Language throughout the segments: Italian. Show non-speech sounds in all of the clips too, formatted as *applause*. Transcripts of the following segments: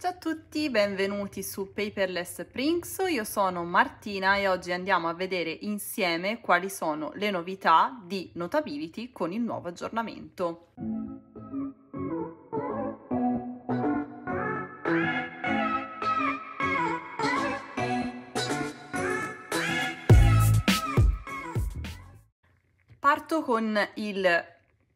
Ciao a tutti, benvenuti su Paperless Prinks, io sono Martina e oggi andiamo a vedere insieme quali sono le novità di Notability con il nuovo aggiornamento. Parto con il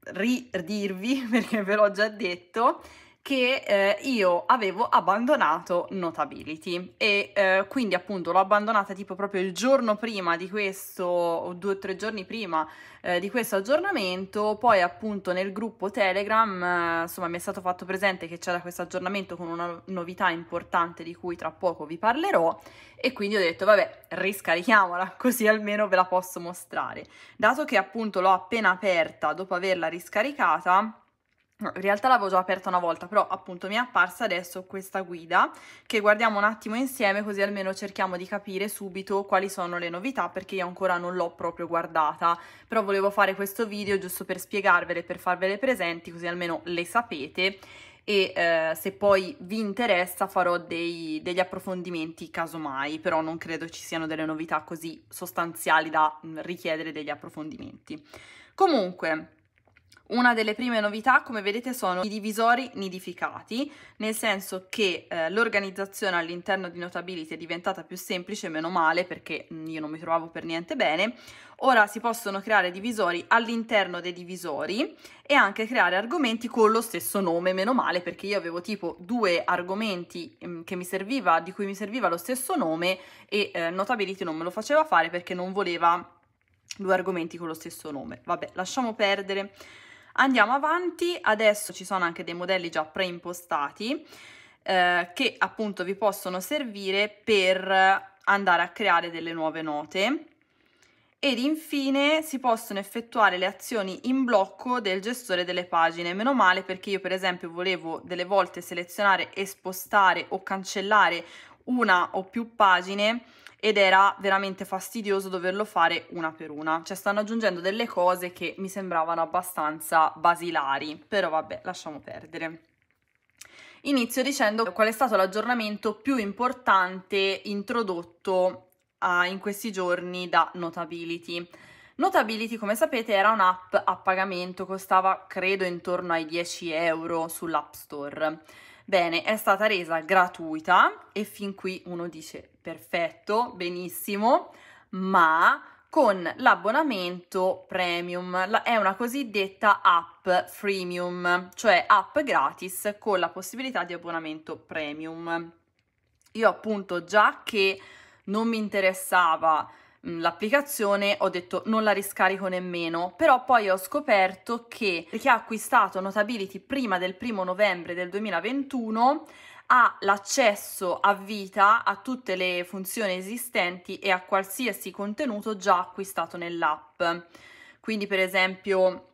ridirvi *laughs* perché ve l'ho già detto che eh, io avevo abbandonato Notability e eh, quindi appunto l'ho abbandonata tipo proprio il giorno prima di questo, o due o tre giorni prima eh, di questo aggiornamento, poi appunto nel gruppo Telegram eh, insomma mi è stato fatto presente che c'era questo aggiornamento con una novità importante di cui tra poco vi parlerò e quindi ho detto vabbè riscarichiamola *laughs* così almeno ve la posso mostrare. Dato che appunto l'ho appena aperta dopo averla riscaricata, in realtà l'avevo già aperta una volta, però appunto mi è apparsa adesso questa guida che guardiamo un attimo insieme così almeno cerchiamo di capire subito quali sono le novità perché io ancora non l'ho proprio guardata, però volevo fare questo video giusto per spiegarvele, per farvele presenti così almeno le sapete e eh, se poi vi interessa farò dei, degli approfondimenti casomai, però non credo ci siano delle novità così sostanziali da mm, richiedere degli approfondimenti. Comunque... Una delle prime novità, come vedete, sono i divisori nidificati, nel senso che eh, l'organizzazione all'interno di Notability è diventata più semplice, meno male, perché mm, io non mi trovavo per niente bene. Ora si possono creare divisori all'interno dei divisori e anche creare argomenti con lo stesso nome, meno male, perché io avevo tipo due argomenti mm, mi serviva, di cui mi serviva lo stesso nome e eh, Notability non me lo faceva fare perché non voleva due argomenti con lo stesso nome. Vabbè, lasciamo perdere. Andiamo avanti, adesso ci sono anche dei modelli già preimpostati eh, che appunto vi possono servire per andare a creare delle nuove note ed infine si possono effettuare le azioni in blocco del gestore delle pagine. Meno male perché io per esempio volevo delle volte selezionare e spostare o cancellare una o più pagine ed era veramente fastidioso doverlo fare una per una. Cioè stanno aggiungendo delle cose che mi sembravano abbastanza basilari, però vabbè, lasciamo perdere. Inizio dicendo qual è stato l'aggiornamento più importante introdotto uh, in questi giorni da Notability. Notability, come sapete, era un'app a pagamento, costava credo intorno ai 10 euro sull'App Store. Bene, è stata resa gratuita e fin qui uno dice perfetto, benissimo, ma con l'abbonamento premium, è una cosiddetta app freemium, cioè app gratis con la possibilità di abbonamento premium. Io appunto già che non mi interessava Mm, l'applicazione, ho detto non la riscarico nemmeno, però poi ho scoperto che chi ha acquistato Notability prima del primo novembre del 2021 ha l'accesso a vita a tutte le funzioni esistenti e a qualsiasi contenuto già acquistato nell'app. Quindi per esempio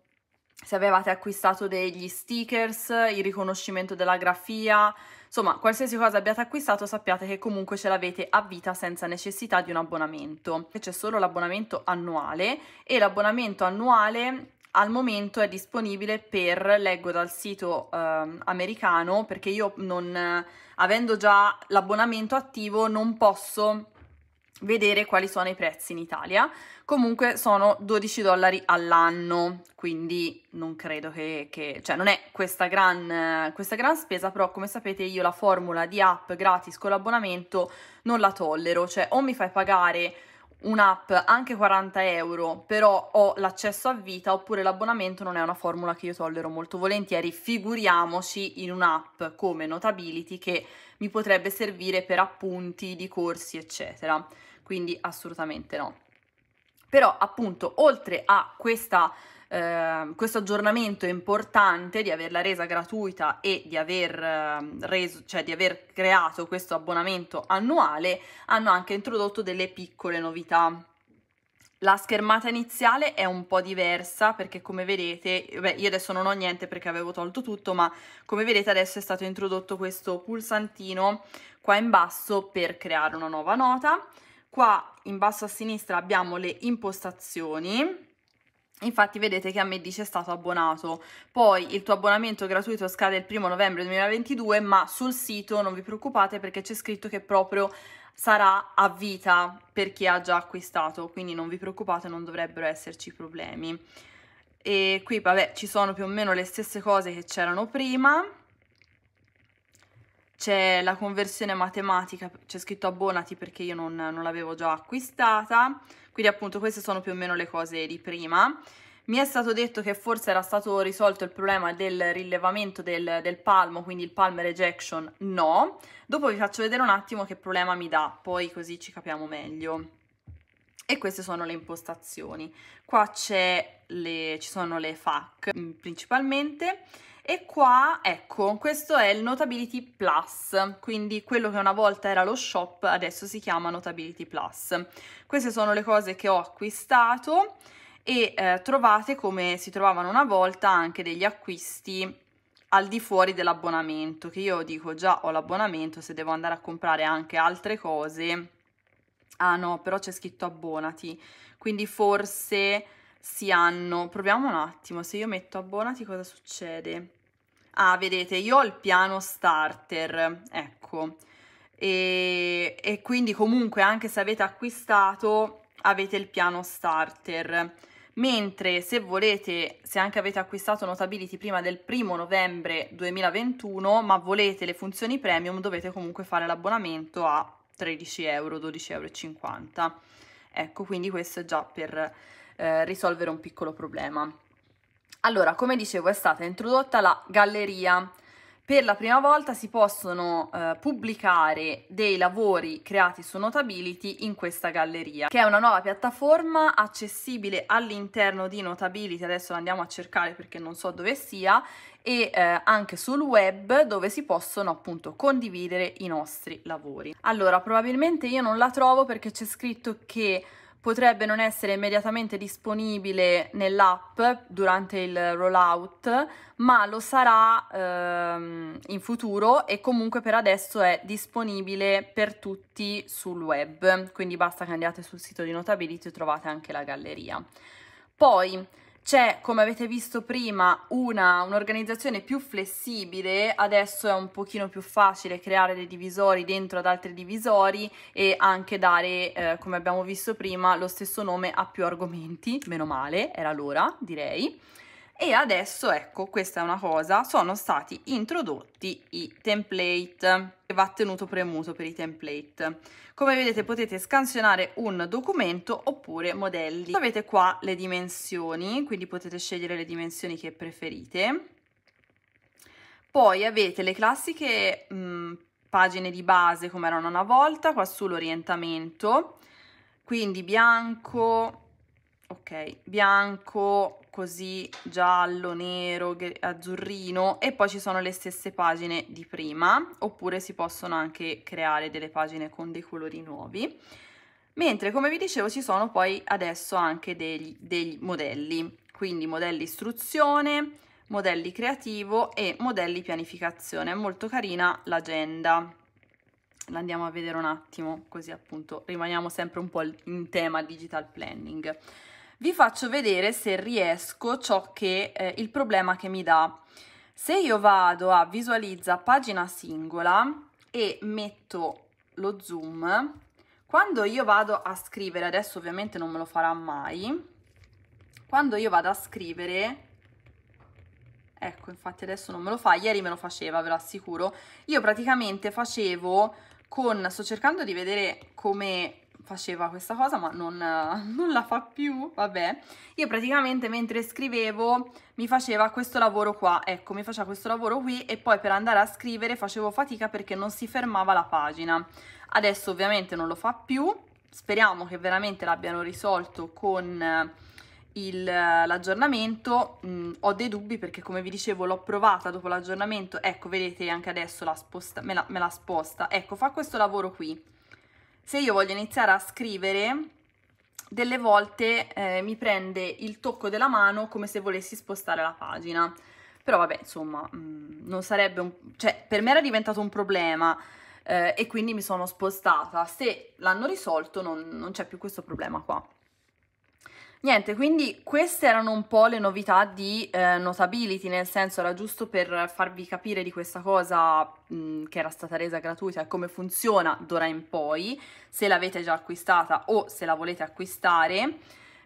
se avevate acquistato degli stickers, il riconoscimento della grafia, insomma qualsiasi cosa abbiate acquistato sappiate che comunque ce l'avete a vita senza necessità di un abbonamento. C'è solo l'abbonamento annuale e l'abbonamento annuale al momento è disponibile per, leggo dal sito eh, americano, perché io non, avendo già l'abbonamento attivo non posso vedere quali sono i prezzi in Italia. Comunque sono 12 dollari all'anno, quindi non credo che, che... cioè non è questa gran, questa gran spesa, però come sapete io la formula di app gratis con l'abbonamento non la tollero, cioè o mi fai pagare un'app anche 40 euro, però ho l'accesso a vita oppure l'abbonamento non è una formula che io tollero molto volentieri, figuriamoci in un'app come Notability che mi potrebbe servire per appunti di corsi eccetera, quindi assolutamente no. Però appunto oltre a questa Ehm, questo aggiornamento importante di averla resa gratuita e di aver, eh, reso, cioè di aver creato questo abbonamento annuale, hanno anche introdotto delle piccole novità. La schermata iniziale è un po' diversa perché come vedete, beh, io adesso non ho niente perché avevo tolto tutto, ma come vedete adesso è stato introdotto questo pulsantino qua in basso per creare una nuova nota. Qua in basso a sinistra abbiamo le impostazioni, Infatti vedete che a me dice è stato abbonato, poi il tuo abbonamento gratuito scade il 1 novembre 2022 ma sul sito non vi preoccupate perché c'è scritto che proprio sarà a vita per chi ha già acquistato, quindi non vi preoccupate non dovrebbero esserci problemi. E qui vabbè ci sono più o meno le stesse cose che c'erano prima, c'è la conversione matematica, c'è scritto abbonati perché io non, non l'avevo già acquistata, quindi appunto queste sono più o meno le cose di prima. Mi è stato detto che forse era stato risolto il problema del rilevamento del, del, palmo, quindi il palm rejection no. Dopo vi faccio vedere un attimo che problema mi dà, poi così ci capiamo meglio. E queste sono le impostazioni. Qua c'è le, ci sono le FAC mm, principalmente e qua ecco questo è il Notability Plus quindi quello che una volta era lo shop adesso si chiama Notability Plus queste sono le cose che ho acquistato e eh, trovate come si trovavano una volta anche degli acquisti al di fuori dell'abbonamento che io dico già ho l'abbonamento se devo andare a comprare anche altre cose ah no però c'è scritto abbonati quindi forse si hanno. Proviamo un attimo, se io metto abbonati cosa succede? Ah, vedete, io ho il piano starter, ecco, e, e quindi comunque anche se avete acquistato avete il piano starter mentre se volete, se anche avete acquistato Notability prima del 1 novembre 2021, ma volete le funzioni premium, dovete comunque fare l'abbonamento a 13 euro, 12,50 euro. Ecco, quindi questo è già per eh, risolvere un piccolo problema. Allora, come dicevo, è stata introdotta la galleria. Per la prima volta si possono eh, pubblicare dei lavori creati su Notability in questa galleria, che è una nuova piattaforma accessibile all'interno di Notability, adesso la andiamo a cercare perché non so dove sia, e eh, anche sul web dove si possono appunto condividere i nostri lavori. Allora, probabilmente io non la trovo perché c'è scritto che potrebbe non essere immediatamente disponibile nell'app durante il rollout, ma lo sarà ehm, in futuro e comunque per adesso è disponibile per tutti sul web, quindi basta che andiate sul sito di Notability e trovate anche la galleria. Poi c'è, come avete visto prima, un'organizzazione più flessibile, adesso è un pochino più facile creare dei divisori dentro ad altri divisori e anche dare, eh, come abbiamo visto prima, lo stesso nome a più argomenti, meno male, era l'ora direi e adesso ecco questa è una cosa sono stati introdotti i template che va tenuto premuto per i template come vedete potete scansionare un documento oppure modelli avete qua le dimensioni quindi potete scegliere le dimensioni che preferite poi avete le classiche mh, pagine di base come erano una volta qua sull'orientamento quindi bianco ok bianco così giallo, nero, azzurrino e poi ci sono le stesse pagine di prima oppure si possono anche creare delle pagine con dei colori nuovi mentre come vi dicevo ci sono poi adesso anche degli, dei modelli quindi modelli istruzione, modelli creativo e modelli pianificazione è molto carina l'agenda l'andiamo a vedere un attimo così appunto rimaniamo sempre un po' in tema digital planning vi faccio vedere se riesco ciò che eh, il problema che mi dà. Se io vado a visualizza pagina singola e metto lo zoom, quando io vado a scrivere, adesso ovviamente non me lo farà mai, quando io vado a scrivere, ecco infatti adesso non me lo fa, ieri me lo faceva ve lo assicuro, io praticamente facevo con, sto cercando di vedere come faceva questa cosa ma non, eh, *laughs* non, la fa più, vabbè. Io praticamente mentre scrivevo mi faceva questo lavoro qua, ecco mi faceva questo lavoro qui e poi per andare a scrivere facevo fatica perché non si fermava la pagina. Adesso ovviamente non lo fa più, speriamo che veramente l'abbiano risolto con eh, l'aggiornamento mm, ho dei dubbi perché come vi dicevo l'ho provata dopo l'aggiornamento ecco vedete anche adesso la sposta, me, la, me la sposta ecco fa questo lavoro qui se io voglio iniziare a scrivere delle volte eh, mi prende il tocco della mano come se volessi spostare la pagina. Però vabbè, insomma, mh, mm, non sarebbe un... cioè, per me era diventato un problema eh, e quindi mi sono spostata. Se l'hanno risolto non, non c'è più questo problema qua. Niente, quindi queste erano un po' le novità di eh, Notability, nel senso era giusto per farvi capire di questa cosa mh, che era stata resa gratuita e come funziona d'ora in poi, se l'avete già acquistata o se la volete acquistare.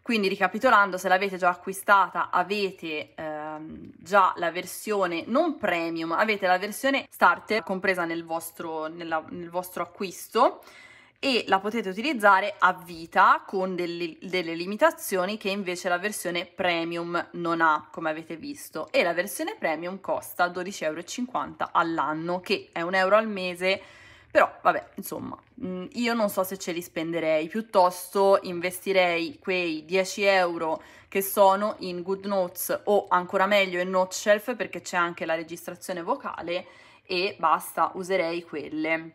Quindi ricapitolando, se l'avete già acquistata avete ehm, già la versione non premium, avete la versione starter compresa nel vostro, nella, nel vostro acquisto e la potete utilizzare a vita con delle, delle, limitazioni che invece la versione premium non ha, come avete visto. E la versione premium costa 12,50 euro all'anno, che è un euro al mese, però vabbè, insomma, mm, io non so se ce li spenderei, piuttosto investirei quei 10 euro che sono in Good Notes o ancora meglio in Noteshelf perché c'è anche la registrazione vocale e basta, userei quelle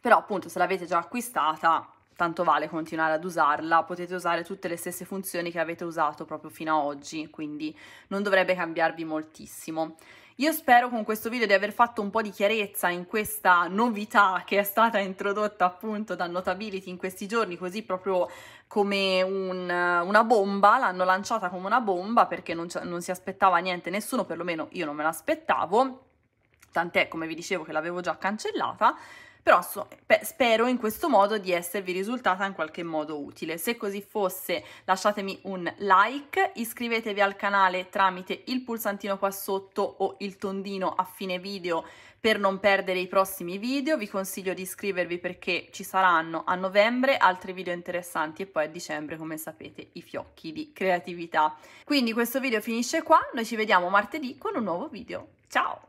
però appunto se l'avete già acquistata tanto vale continuare ad usarla, potete usare tutte le stesse funzioni che avete usato proprio fino ad oggi, quindi non dovrebbe cambiarvi moltissimo. Io spero con questo video di aver fatto un po' di chiarezza in questa novità che è stata introdotta appunto da Notability in questi giorni, così proprio come un, una bomba, l'hanno lanciata come una bomba perché non, non si aspettava niente nessuno, perlomeno io non me l'aspettavo, tant'è come vi dicevo che l'avevo già cancellata, però so, beh, spero in questo modo di esservi risultata in qualche modo utile. Se così fosse lasciatemi un like, iscrivetevi al canale tramite il pulsantino qua sotto o il tondino a fine video per non perdere i prossimi video, vi consiglio di iscrivervi perché ci saranno a novembre altri video interessanti e poi a dicembre come sapete i fiocchi di creatività. Quindi questo video finisce qua, noi ci vediamo martedì con un nuovo video, ciao!